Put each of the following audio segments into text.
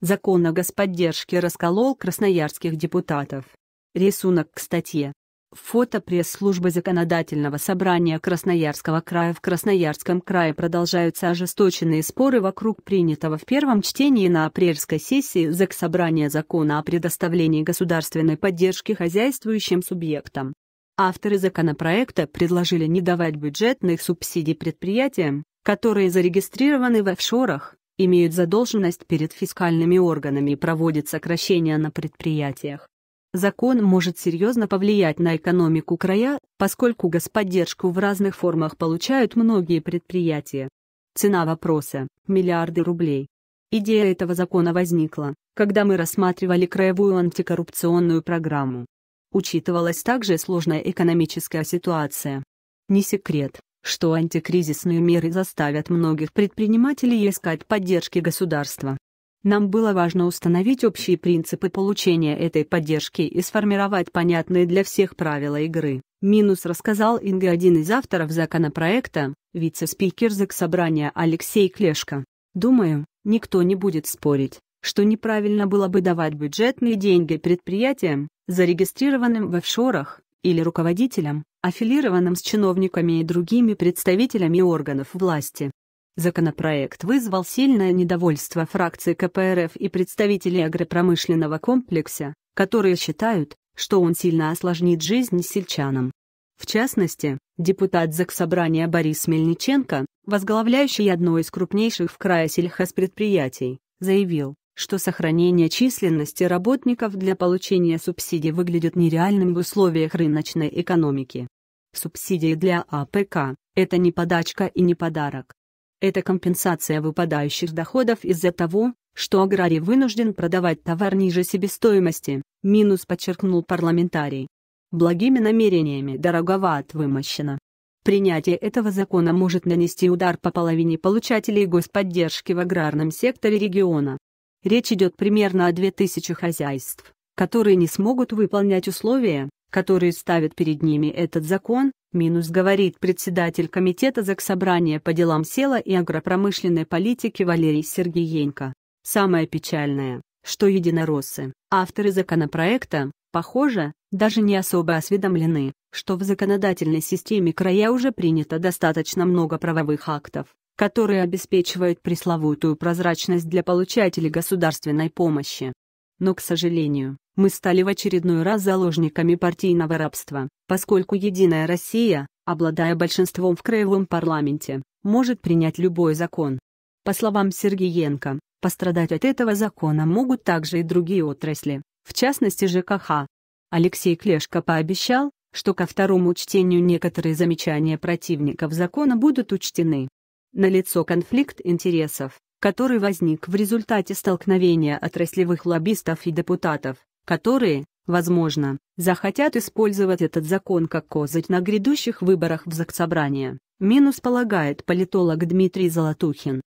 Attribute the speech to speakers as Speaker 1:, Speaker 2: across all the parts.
Speaker 1: закон о господдержке расколол красноярских депутатов. Рисунок к статье. Фото пресс-службы Законодательного собрания Красноярского края В Красноярском крае продолжаются ожесточенные споры вокруг принятого в первом чтении на апрельской сессии Заксобрания закона о предоставлении государственной поддержки хозяйствующим субъектам. Авторы законопроекта предложили не давать бюджетных субсидий предприятиям, которые зарегистрированы в офшорах, имеют задолженность перед фискальными органами и проводят сокращения на предприятиях. Закон может серьезно повлиять на экономику края, поскольку господдержку в разных формах получают многие предприятия. Цена вопроса – миллиарды рублей. Идея этого закона возникла, когда мы рассматривали краевую антикоррупционную программу. Учитывалась также сложная экономическая ситуация. Не секрет, что антикризисные меры заставят многих предпринимателей искать поддержки государства. Нам было важно установить общие принципы получения этой поддержки и сформировать понятные для всех правила игры. Минус рассказал Инга один из авторов законопроекта, вице-спикер заксобрания Алексей Клешко. Думаю, никто не будет спорить, что неправильно было бы давать бюджетные деньги предприятиям, зарегистрированным в офшорах, или руководителям, аффилированным с чиновниками и другими представителями органов власти. Законопроект вызвал сильное недовольство фракции КПРФ и представителей агропромышленного комплекса, которые считают, что он сильно осложнит жизнь сельчанам. В частности, депутат Заксобрания Борис Мельниченко, возглавляющий одно из крупнейших в крае сельхозпредприятий, заявил, что сохранение численности работников для получения субсидий выглядит нереальным в условиях рыночной экономики. Субсидии для АПК – это не подачка и не подарок. Это компенсация выпадающих доходов из-за того, что аграрий вынужден продавать товар ниже себестоимости, минус подчеркнул парламентарий. Благими намерениями дороговат вымощено. Принятие этого закона может нанести удар по половине получателей господдержки в аграрном секторе региона. Речь идет примерно о 2000 хозяйств, которые не смогут выполнять условия, которые ставит перед ними этот закон, минус говорит председатель Комитета Заксобрания по делам села и агропромышленной политики Валерий Сергеенко. Самое печальное, что единороссы, авторы законопроекта, похоже, даже не особо осведомлены, что в законодательной системе края уже принято достаточно много правовых актов, которые обеспечивают пресловутую прозрачность для получателей государственной помощи. Но, к сожалению, мы стали в очередной раз заложниками партийного рабства, поскольку «Единая Россия», обладая большинством в краевом парламенте, может принять любой закон. По словам Сергеенко, пострадать от этого закона могут также и другие отрасли, в частности ЖКХ. Алексей Клешко пообещал, что ко второму чтению некоторые замечания противников закона будут учтены. Налицо конфликт интересов, который возник в результате столкновения отраслевых лоббистов и депутатов, которые, возможно, захотят использовать этот закон как козырь на грядущих выборах в Заксобрание. Минус полагает политолог Дмитрий Золотухин.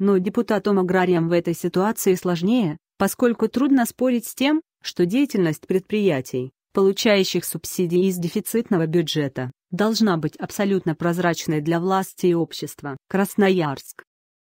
Speaker 1: Но депутатам-аграриям в этой ситуации сложнее, поскольку трудно спорить с тем, что деятельность предприятий, получающих субсидии из дефицитного бюджета, должна быть абсолютно прозрачной для власти и общества. Красноярск.